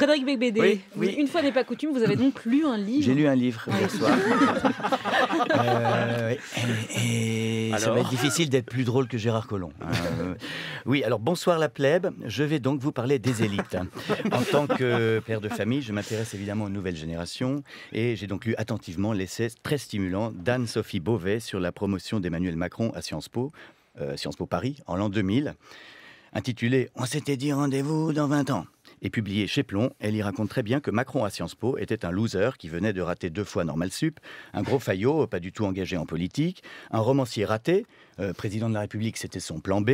Frédéric Begbédé, oui, une fois n'est pas coutume, vous avez donc lu un livre. J'ai lu un livre hier ah soir. Euh, et, ça va être difficile d'être plus drôle que Gérard Collomb. Hein. oui, alors bonsoir la plèbe. Je vais donc vous parler des élites. En tant que père de famille, je m'intéresse évidemment aux nouvelles générations et j'ai donc lu attentivement l'essai très stimulant d'Anne-Sophie Beauvais sur la promotion d'Emmanuel Macron à Sciences Po, euh, Sciences Po Paris, en l'an 2000, intitulé On s'était dit rendez-vous dans 20 ans et publié chez Plon, elle y raconte très bien que Macron à Sciences Po était un loser qui venait de rater deux fois Normal Sup, un gros faillot pas du tout engagé en politique, un romancier raté, euh, président de la République c'était son plan B,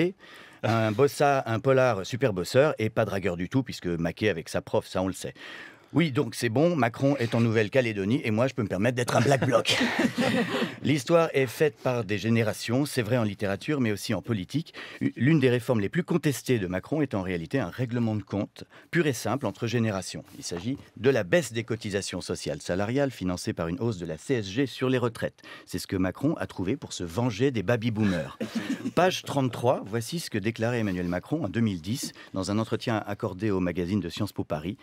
un bossa, un polar super bosseur et pas dragueur du tout puisque maqué avec sa prof, ça on le sait. Oui, donc c'est bon, Macron est en Nouvelle-Calédonie et moi je peux me permettre d'être un black bloc. L'histoire est faite par des générations, c'est vrai en littérature mais aussi en politique. L'une des réformes les plus contestées de Macron est en réalité un règlement de compte pur et simple entre générations. Il s'agit de la baisse des cotisations sociales salariales financée par une hausse de la CSG sur les retraites. C'est ce que Macron a trouvé pour se venger des baby-boomers. Page 33, voici ce que déclarait Emmanuel Macron en 2010 dans un entretien accordé au magazine de Sciences Po Paris.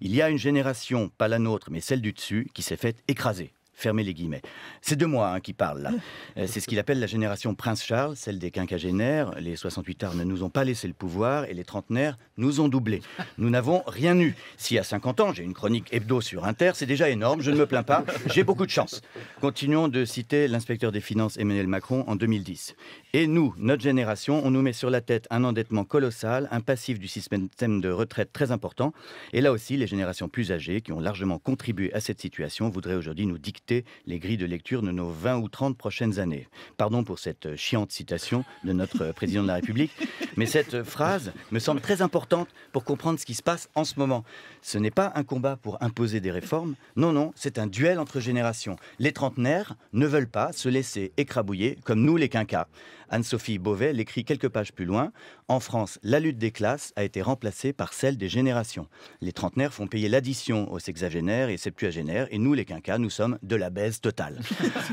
Il y a une génération, pas la nôtre, mais celle du dessus, qui s'est faite écraser. Fermez les guillemets. C'est de moi hein, qui parle là. Euh, c'est ce qu'il appelle la génération Prince Charles, celle des quinquagénaires. Les 68 arts ne nous ont pas laissé le pouvoir et les trentenaires nous ont doublé. Nous n'avons rien eu. Si à 50 ans j'ai une chronique hebdo sur Inter, c'est déjà énorme, je ne me plains pas, j'ai beaucoup de chance. Continuons de citer l'inspecteur des finances Emmanuel Macron en 2010. Et nous, notre génération, on nous met sur la tête un endettement colossal, un passif du système de retraite très important. Et là aussi, les générations plus âgées qui ont largement contribué à cette situation voudraient aujourd'hui nous dicter les grilles de lecture de nos 20 ou 30 prochaines années. Pardon pour cette chiante citation de notre euh, président de la République, mais cette euh, phrase me semble très importante pour comprendre ce qui se passe en ce moment. Ce n'est pas un combat pour imposer des réformes, non, non, c'est un duel entre générations. Les trentenaires ne veulent pas se laisser écrabouiller comme nous les quinquas. Anne-Sophie Beauvais l'écrit quelques pages plus loin. En France, la lutte des classes a été remplacée par celle des générations. Les trentenaires font payer l'addition aux sexagénaires et septuagénaires, et nous, les quinquas, nous sommes de la baisse totale.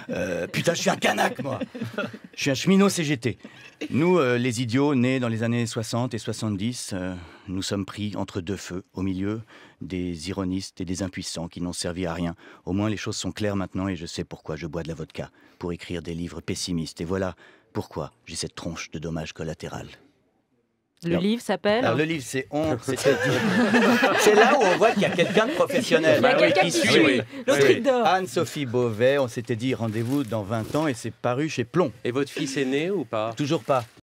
Euh, putain, je suis un canac, moi Je suis un cheminot CGT. Nous, euh, les idiots nés dans les années 60 et 70, euh, nous sommes pris entre deux feux, au milieu des ironistes et des impuissants qui n'ont servi à rien. Au moins, les choses sont claires maintenant et je sais pourquoi je bois de la vodka, pour écrire des livres pessimistes. Et voilà pourquoi j'ai cette tronche de dommages collatéral. Le livre s'appelle le livre, c'est on. C'est là où on voit qu'il y a quelqu'un de professionnel. Ah qui suit. Anne-Sophie Beauvais, on s'était dit rendez-vous dans 20 ans et c'est paru chez Plomb. Et votre fils est né ou pas Toujours pas.